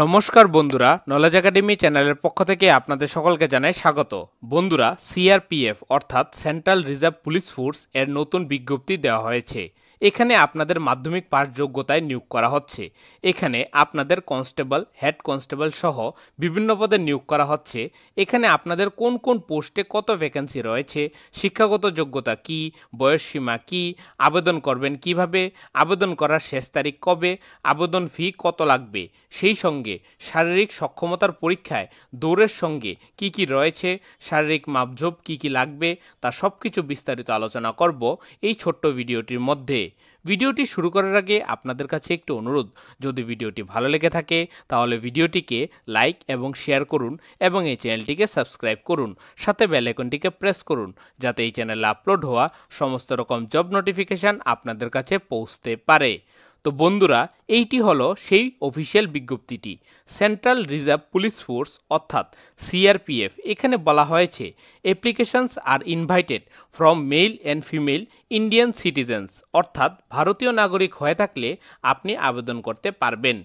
নমস্কার বন্ধুরা knowledge academy চ্যানেলের পক্ষ থেকে আপনাদের সকলকে জানাই স্বাগত বন্ধুরা সিআরপিএফ অর্থাৎ সেন্ট্রাল রিজার্ভ পুলিশ ফোর্স এর নতুন বিজ্ঞপ্তি দেওয়া হয়েছে এখানে আপনাদের মাধ্যমিক পাস যোগ্যতায় নিয়োগ করা হচ্ছে এখানে আপনাদের কনস্টেবল হেড কনস্টেবল সহ বিভিন্ন পদে নিয়োগ করা হচ্ছে এখানে আপনাদের কোন কোন পোস্টে কত ভ্যাকেন্সি রয়েছে শিক্ষাগত যোগ্যতা কি সীমা কি আবেদন করবেন কিভাবে আবেদন করার শেষ তারিখ কবে আবেদন ফি কত লাগবে সেই সঙ্গে শারীরিক সক্ষমতার পরীক্ষায় দৌড়ের সঙ্গে কি কি রয়েছে শারীরিক মাপঝোপ কি কি লাগবে তা সব কিছু বিস্তারিত আলোচনা করব এই ছোট্ট ভিডিওটির মধ্যে ভিডিওটি শুরু করার আগে আপনাদের কাছে একটি অনুরোধ যদি ভিডিওটি ভালো লেগে থাকে তাহলে ভিডিওটিকে লাইক এবং শেয়ার করুন এবং এই চ্যানেলটিকে সাবস্ক্রাইব করুন সাথে বেলাইকনটিকে প্রেস করুন যাতে এই চ্যানেলে আপলোড হওয়া সমস্ত রকম জব নোটিফিকেশান আপনাদের কাছে পৌঁছতে পারে তো বন্ধুরা এইটি হলো সেই অফিসিয়াল বিজ্ঞপ্তিটি সেন্ট্রাল রিজার্ভ পুলিশ ফোর্স অর্থাৎ সিআরপিএফ এখানে বলা হয়েছে applications are invited from male and female Indian citizens অর্থাৎ ভারতীয় নাগরিক হয়ে থাকলে আপনি আবেদন করতে পারবেন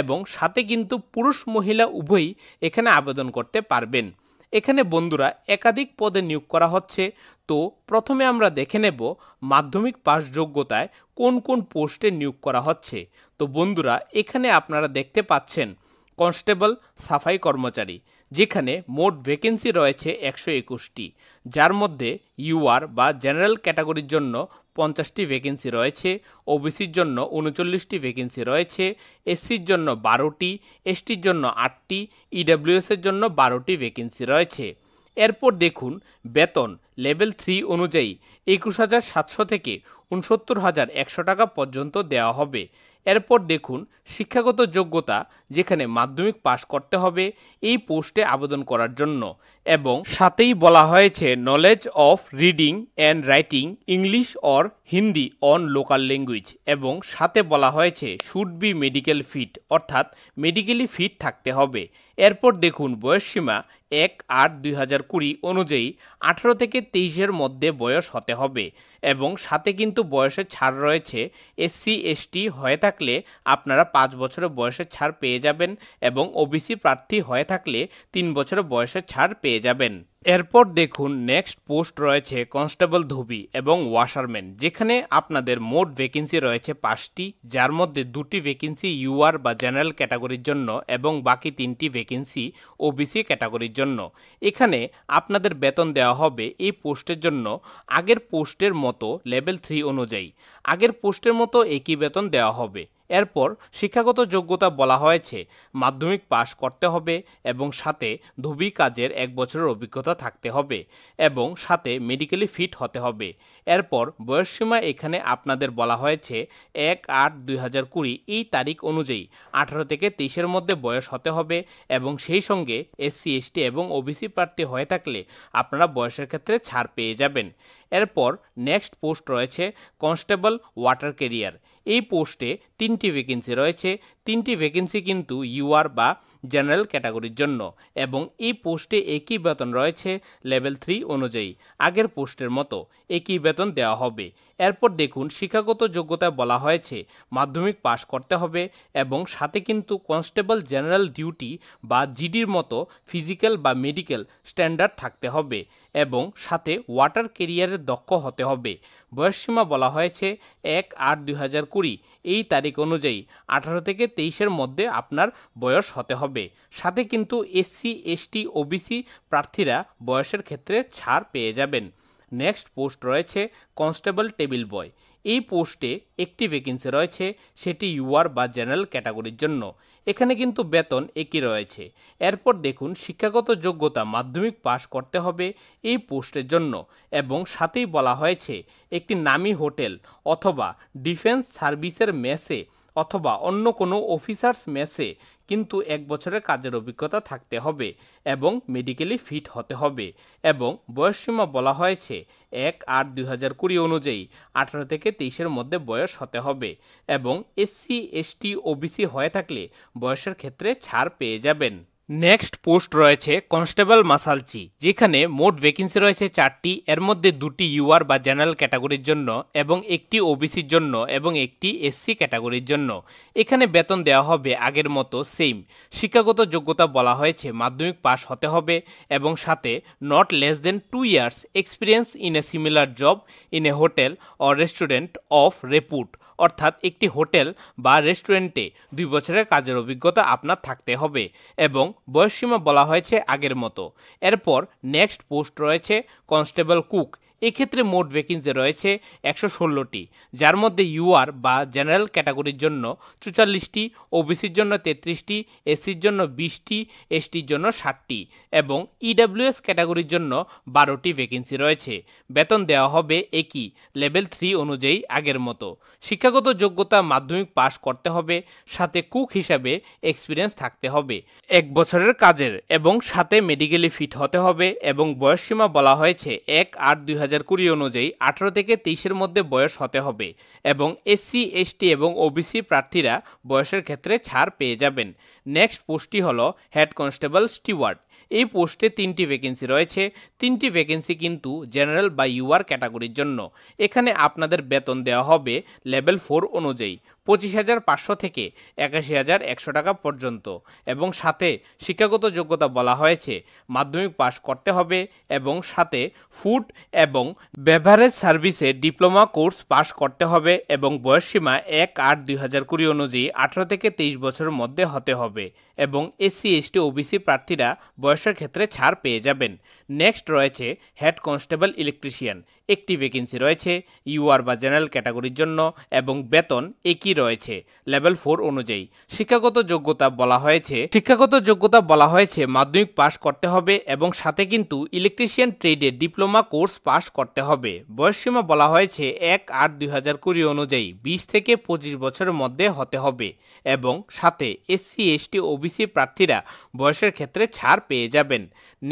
এবং সাথে কিন্তু পুরুষ মহিলা উভয়ই এখানে আবেদন করতে পারবেন এখানে বন্ধুরা একাধিক পদে নিয়োগ করা হচ্ছে তো প্রথমে আমরা দেখে নেব মাধ্যমিক পাশ যোগ্যতায় কোন কোন পোস্টে নিয়োগ করা হচ্ছে তো বন্ধুরা এখানে আপনারা দেখতে পাচ্ছেন কনস্টেবল সাফাই কর্মচারী যেখানে মোট ভ্যাকেন্সি রয়েছে একশো একুশটি যার মধ্যে ইউআর বা জেনারেল ক্যাটাগরির জন্য পঞ্চাশটি ভ্যাকেন্সি রয়েছে ওবিসির জন্য উনচল্লিশটি ভ্যাকেন্সি রয়েছে এসসির জন্য বারোটি এসটির জন্য আটটি ইডাব্লিউএসের e জন্য বারোটি ভ্যাকেন্সি রয়েছে এরপর দেখুন বেতন লেভেল থ্রি অনুযায়ী একুশ হাজার সাতশো থেকে উনসত্তর হাজার একশো টাকা পর্যন্ত দেওয়া হবে এরপর দেখুন শিক্ষাগত যোগ্যতা যেখানে মাধ্যমিক পাশ করতে হবে এই পোস্টে আবেদন করার জন্য এবং সাথেই বলা হয়েছে knowledge of reading and writing English or Hindi on local language এবং সাথে বলা হয়েছে শুড বি মেডিকেল ফিট অর্থাৎ মেডিকেলি ফিট থাকতে হবে এরপর দেখুন বয়সসীমা এক আট দুই হাজার কুড়ি অনুযায়ী আঠারো থেকে তেইশের মধ্যে বয়স হতে হবে এবং সাথে কিন্তু বয়সের ছাড় রয়েছে এসসি এসটি হয়ে থাকলে আপনারা পাঁচ বছরের বয়সের ছাড় পেয়ে যাবেন এবং ওবিসি প্রার্থী হয়ে থাকলে তিন বছরের বয়সের ছাড় পেয়ে যাবেন এরপর দেখুন নেক্সট পোস্ট রয়েছে কনস্টেবল ধুবি এবং ওয়াশারম্যান যেখানে আপনাদের মোট ভ্যাকেন্সি রয়েছে পাঁচটি যার মধ্যে দুটি ভ্যাকেন্সি ইউআর বা জেনারেল ক্যাটাগরির জন্য এবং বাকি তিনটি ভ্যাকেন্সি ওবিসি ক্যাটাগরির জন্য এখানে আপনাদের বেতন দেওয়া হবে এই পোস্টের জন্য আগের পোস্টের মতো লেভেল থ্রি অনুযায়ী আগের পোস্টের মতো একই বেতন দেওয়া হবে এরপর শিক্ষাগত যোগ্যতা বলা হয়েছে মাধ্যমিক পাশ করতে হবে এবং সাথে ধুবি কাজের এক বছরের অভিজ্ঞতা থাকতে হবে এবং সাথে মেডিকেলি ফিট হতে হবে এরপর বয়সসীমা এখানে আপনাদের বলা হয়েছে এক আট দুই হাজার কুড়ি এই তারিখ অনুযায়ী আঠারো থেকে তেইশের মধ্যে বয়স হতে হবে এবং সেই সঙ্গে এসসি এসটি এবং ওবিসি প্রার্থী হয়ে থাকলে আপনারা বয়সের ক্ষেত্রে ছাড় পেয়ে যাবেন এরপর নেক্সট পোস্ট রয়েছে কনস্টেবল ওয়াটার কেরিয়ার এই পোস্টে তিনটি ভ্যাকেন্সি রয়েছে তিনটি ভ্যাকেন্সি কিন্তু ইউআর বা জেনারেল ক্যাটাগরির জন্য এবং এই পোস্টে একই বেতন রয়েছে লেভেল থ্রি অনুযায়ী আগের পোস্টের মতো একই বেতন দেওয়া হবে এরপর দেখুন শিক্ষাগত যোগ্যতায় বলা হয়েছে মাধ্যমিক পাশ করতে হবে এবং সাথে কিন্তু কনস্টেবল জেনারেল ডিউটি বা জিডির মতো ফিজিক্যাল বা মেডিকেল স্ট্যান্ডার্ড থাকতে হবে এবং সাথে ওয়াটার কেরিয়ারের দক্ষ হতে হবে বয়সসীমা বলা হয়েছে এক আট দুই হাজার কুড়ি এই তারিখ অনুযায়ী আঠারো থেকে তেইশের মধ্যে আপনার বয়স হতে হবে সাথে কিন্তু এসসি এসটি ওবিসি প্রার্থীরা বয়সের ক্ষেত্রে ছাড় পেয়ে যাবেন নেক্সট পোস্ট রয়েছে কনস্টেবল টেবিল বয় এই পোস্টে একটি ভ্যাকেন্সি রয়েছে সেটি ইউআর বা জেনারেল ক্যাটাগরির জন্য এখানে কিন্তু বেতন একই রয়েছে এরপর দেখুন শিক্ষাগত যোগ্যতা মাধ্যমিক পাশ করতে হবে এই পোস্টের জন্য এবং সাথেই বলা হয়েছে একটি নামি হোটেল অথবা ডিফেন্স সার্ভিসের মেসে অথবা অন্য কোনো অফিসার্স মেসে কিন্তু এক বছরের কাজের অভিজ্ঞতা থাকতে হবে এবং মেডিকেলি ফিট হতে হবে এবং বয়সসীমা বলা হয়েছে এক আট দুই হাজার কুড়ি অনুযায়ী আঠারো থেকে তেইশের মধ্যে বয়স হতে হবে এবং এসসি এসটি ওবিসি হয়ে থাকলে বয়সের ক্ষেত্রে ছাড় পেয়ে যাবেন নেক্সট পোস্ট রয়েছে কনস্টেবল মাসালচি যেখানে মোট ভ্যাকেন্সি রয়েছে চারটি এর মধ্যে দুটি ইউআর বা জেনারেল ক্যাটাগরির জন্য এবং একটি ওবিসির জন্য এবং একটি এসসি ক্যাটাগরির জন্য এখানে বেতন দেওয়া হবে আগের মতো সেম শিক্ষাগত যোগ্যতা বলা হয়েছে মাধ্যমিক পাস হতে হবে এবং সাথে not less than two years experience in a similar job in a hotel or restaurant of repute অর্থাৎ একটি হোটেল বা রেস্টুরেন্টে দুই বছরের কাজের অভিজ্ঞতা আপনার থাকতে হবে এবং বয়সসীমা বলা হয়েছে আগের মতো এরপর নেক্সট পোস্ট রয়েছে কনস্টেবল কুক এক্ষেত্রে মোট ভ্যাকেন্সি রয়েছে একশো ষোলোটি যার মধ্যে ইউআর বা জেনারেল ক্যাটাগরির জন্য চুচাল্লিশটি ওবিসির জন্য তেত্রিশটি এসসির জন্য বিশটি এসটির জন্য ষাটটি এবং ইডাব্লিউএস e ক্যাটাগরির জন্য বারোটি ভ্যাকেন্সি রয়েছে বেতন দেওয়া হবে একই লেভেল থ্রি অনুযায়ী আগের মতো শিক্ষাগত যোগ্যতা মাধ্যমিক পাশ করতে হবে সাথে কুক হিসাবে এক্সপিরিয়েন্স থাকতে হবে এক বছরের কাজের এবং সাথে মেডিকেলি ফিট হতে হবে এবং বয়সসীমা বলা হয়েছে এক আট দুই হাজার কুড়ি অনুযায়ী আঠারো থেকে তেইশের মধ্যে বয়স হতে হবে এবং এসসি এসটি এবং ওবিসি প্রার্থীরা বয়সের ক্ষেত্রে ছাড় পেয়ে যাবেন নেক্সট পোস্টটি হল হেড কনস্টেবল স্টিওয়ার্ড এই পোস্টে তিনটি ভ্যাকেন্সি রয়েছে তিনটি ভ্যাকেন্সি কিন্তু জেনারেল বা ইউআর ক্যাটাগরির জন্য এখানে আপনাদের বেতন দেওয়া হবে লেভেল ফোর অনুযায়ী পঁচিশ হাজার পাঁচশো থেকে একাশি হাজার একশো টাকা পর্যন্ত এবং সাথে শিক্ষাগত যোগ্যতা বলা হয়েছে মাধ্যমিক পাশ করতে হবে এবং সাথে ফুড এবং বেভারেজ সার্ভিসে ডিপ্লোমা কোর্স পাশ করতে হবে এবং বয়সসীমা এক আট দুই হাজার কুড়ি অনুযায়ী আঠারো থেকে তেইশ বছরের মধ্যে হতে হবে এবং এসসি এসটি ওবিসি প্রার্থীরা বয়সের ক্ষেত্রে ছাড় পেয়ে যাবেন নেক্সট রয়েছে হেড কনস্টেবল ইলেকট্রিশিয়ান একটি ভ্যাকেন্সি রয়েছে ইউআর বা জেনারেল ক্যাটাগরির জন্য এবং বেতন একই রয়েছে লেভেল ফোর অনুযায়ী শিক্ষাগত যোগ্যতা বলা হয়েছে শিক্ষাগত যোগ্যতা বলা হয়েছে মাধ্যমিক পাশ করতে হবে এবং সাথে কিন্তু ইলেকট্রিশিয়ান ট্রেডে ডিপ্লোমা কোর্স পাশ করতে হবে বয়সসীমা বলা হয়েছে এক আট দুই হাজার কুড়ি অনুযায়ী বিশ থেকে পঁচিশ বছরের মধ্যে হতে হবে এবং সাথে এসসি এসটি ওবিসি প্রার্থীরা বয়সের ক্ষেত্রে ছাড় পেয়ে যাবেন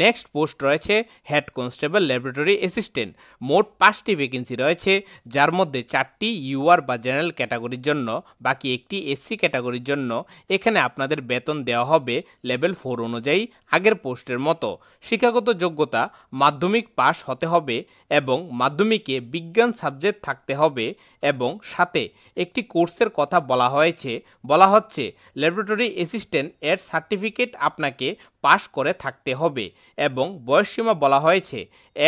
নেক্সট পোস্ট রয়েছে হেড কনস্টেবল ল্যাবরেটরি অ্যাসিস্ট্যান্ট মোট পাঁচটি ভ্যাকেন্সি রয়েছে যার মধ্যে চারটি ইউআর বা জেনারেল ক্যাটাগরির জন্য বাকি একটি এসসি ক্যাটাগরির জন্য এখানে আপনাদের বেতন দেওয়া হবে লেভেল ফোর অনুযায়ী আগের পোস্টের মতো শিক্ষাগত যোগ্যতা মাধ্যমিক পাস হতে হবে এবং মাধ্যমিকে বিজ্ঞান সাবজেক্ট থাকতে হবে এবং সাথে একটি কোর্সের কথা বলা হয়েছে বলা হচ্ছে ল্যাবরেটরি অ্যাসিস্ট্যান্ট এর সার্টিফিকেট আপনাকে পাশ করে থাকতে হবে এবং বয়সসীমা বলা হয়েছে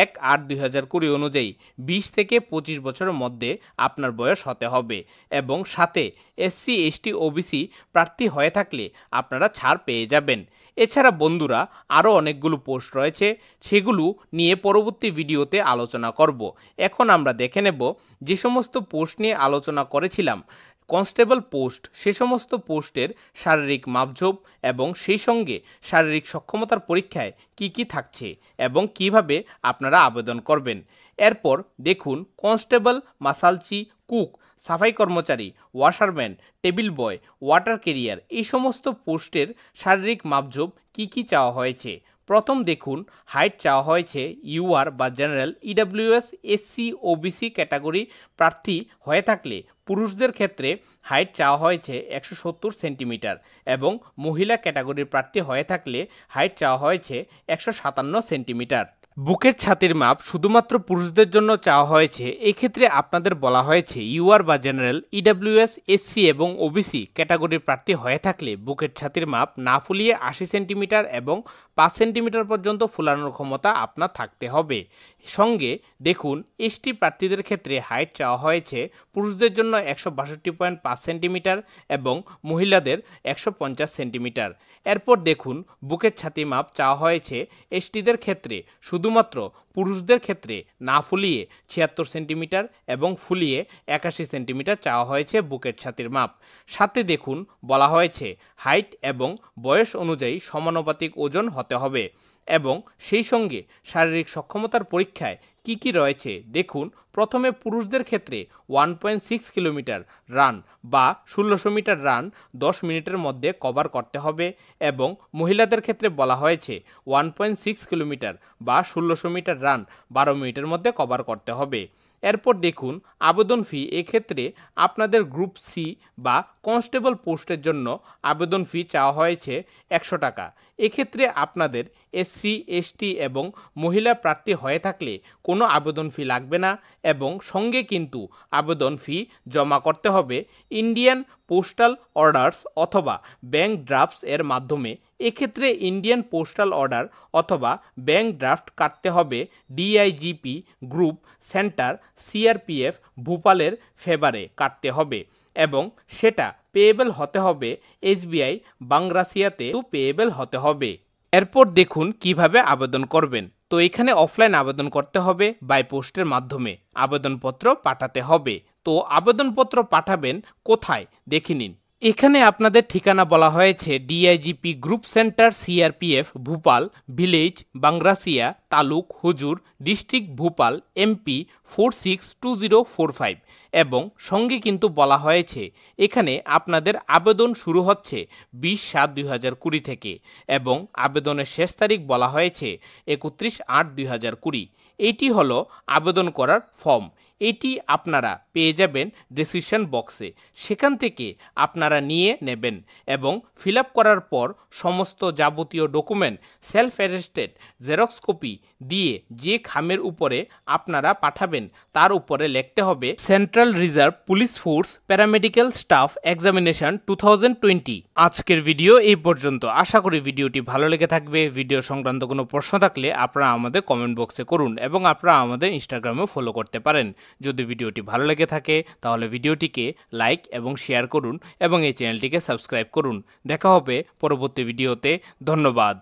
এক আট দুই হাজার কুড়ি অনুযায়ী বিশ থেকে পঁচিশ বছরের মধ্যে আপনার বয়স হতে হবে এবং সাথে এসসি এসটি ওবিসি প্রার্থী হয়ে থাকলে আপনারা ছাড় পেয়ে যাবেন এছাড়া বন্ধুরা আরও অনেকগুলো পোস্ট রয়েছে সেগুলো নিয়ে পরবর্তী ভিডিওতে আলোচনা করব এখন আমরা দেখে নেব যে সমস্ত পোস্ট নিয়ে আলোচনা করেছিলাম কনস্টেবল পোস্ট সে সমস্ত পোস্টের শারীরিক মাপঝোপ এবং সেই সঙ্গে শারীরিক সক্ষমতার পরীক্ষায় কি কি থাকছে এবং কিভাবে আপনারা আবেদন করবেন এরপর দেখুন কনস্টেবল মাসালচি কুক সাফাই কর্মচারী washerman table boy water carrier এই সমস্ত পোস্টের শারীরিক মাপঝোপ কি কি চাওয়া হয়েছে প্রথম দেখুন হাইট চাওয়া হয়েছে ইউআর বা general EWS SC OBC category প্রার্থী হয়ে থাকলে পুরুষদের ক্ষেত্রে হাইট চাওয়া হয়েছে একশো সত্তর সেন্টিমিটার এবং মহিলা ক্যাটাগরির প্রার্থী হয়ে থাকলে হাইট চাওয়া হয়েছে একশো সাতান্ন সেন্টিমিটার বুকের ছাতির মাপ শুধুমাত্র পুরুষদের জন্য চাওয়া হয়েছে এক্ষেত্রে আপনাদের বলা হয়েছে ইউআর বা জেনারেল ইডাব্লিউএস এসসি এবং ওবিসি ক্যাটাগরির প্রার্থী হয়ে থাকলে বুকের ছাতির মাপ না ফুলিয়ে আশি সেন্টিমিটার এবং পাঁচ সেন্টিমিটার পর্যন্ত ফুলানোর ক্ষমতা আপনার থাকতে হবে সঙ্গে দেখুন এসটি প্রার্থীদের ক্ষেত্রে হাইট চাওয়া হয়েছে পুরুষদের জন্য একশো বাষট্টি পয়েন্ট পাঁচ সেন্টিমিটার এবং মহিলাদের একশো পঞ্চাশ সেন্টিমিটার এরপর দেখুন বুকের ছাতি মাপ চাওয়া হয়েছে এসটিদের ক্ষেত্রে শুধুমাত্র পুরুষদের ক্ষেত্রে না ফুলিয়ে ছিয়াত্তর সেন্টিমিটার এবং ফুলিয়ে একাশি সেন্টিমিটার চাওয়া হয়েছে বুকের ছাতির মাপ সাথে দেখুন বলা হয়েছে হাইট এবং বয়স অনুযায়ী সমানুপাতিক ওজন হতে হবে এবং সেই সঙ্গে শারীরিক সক্ষমতার পরীক্ষায় কি কি রয়েছে দেখুন প্রথমে পুরুষদের ক্ষেত্রে one point six kilometre run বা ষোলোশো মিটার রান দশ মিনিটের মধ্যে কভার করতে হবে এবং মহিলাদের ক্ষেত্রে বলা হয়েছে ওয়ান পয়েন্ট সিক্স কিলোমিটার বা ষোলোশো মিটার রান বারো মিনিটের মধ্যে কভার করতে হবে এরপর দেখুন আবেদন ফি এক্ষেত্রে আপনাদের গ্রুপ সি বা কনস্টেবল পোস্টের জন্য আবেদন ফি চাওয়া হয়েছে একশো টাকা এক্ষেত্রে আপনাদের এসসি এসটি এবং মহিলা প্রার্থী হয়ে থাকলে কোনো আবেদন ফি লাগবে না এবং সঙ্গে কিন্তু আবেদন ফি জমা করতে হবে ইন্ডিয়ান পোস্টাল অর্ডার্স অথবা ব্যাংক ড্রাফটস এর মাধ্যমে এক্ষেত্রে ইন্ডিয়ান পোস্টাল অর্ডার অথবা ব্যাংক ড্রাফট কাটতে হবে ডিআইজিপি গ্রুপ সেন্টার সিআরপিএফ ভূপালের ফেভারে কাটতে হবে এবং সেটা পেয়েবল হতে হবে এসবিআই বাংলাসিয়াতে পেয়েবল হতে হবে এরপর দেখুন কিভাবে আবেদন করবেন তো এখানে অফলাইন আবেদন করতে হবে বাই পোস্টের মাধ্যমে আবেদনপত্র পাঠাতে হবে তো আবেদনপত্র পাঠাবেন কোথায় দেখে নিন এখানে আপনাদের ঠিকানা বলা হয়েছে DIGP group centre CRPF Bhopal village Bangrasia taluk Huzur district Bhopal MP four six two zero four five এবং সঙ্গে কিন্তু বলা হয়েছে এখানে আপনাদের আবেদন শুরু হচ্ছে বিশ সাত দুই হাজার কুড়ি থেকে এবং আবেদনের শেষ তারিখ বলা হয়েছে একত্রিশ আট দুই হাজার কুড়ি এটি হলো আবেদন করার ফর্ম এটি আপনারা পেয়ে যাবেন ডিসিশন বক্সে সেখান থেকে আপনারা নিয়ে নেবেন এবং ফিল করার পর সমস্ত যাবতীয় document self attested xerox copy দিয়ে যে খামের উপরে আপনারা পাঠাবেন তার উপরে লিখতে হবে central reserve police force paramedical staff examination two আজকের ভিডিও এই পর্যন্ত আশা করি ভিডিওটি ভালো লেগে থাকবে ভিডিও সংক্রান্ত কোনো প্রশ্ন থাকলে আপনারা আমাদের কমেন্ট বক্সে করুন এবং আপনারা আমাদের ইনস্টাগ্রামেও ফলো করতে পারেন যদি ভিডিওটি ভালো লেগে থাকে তাহলে ভিডিওটিকে লাইক এবং শেয়ার করুন এবং এই চ্যানেলটিকে সাবস্ক্রাইব করুন দেখা হবে পরবর্তী ভিডিওতে ধন্যবাদ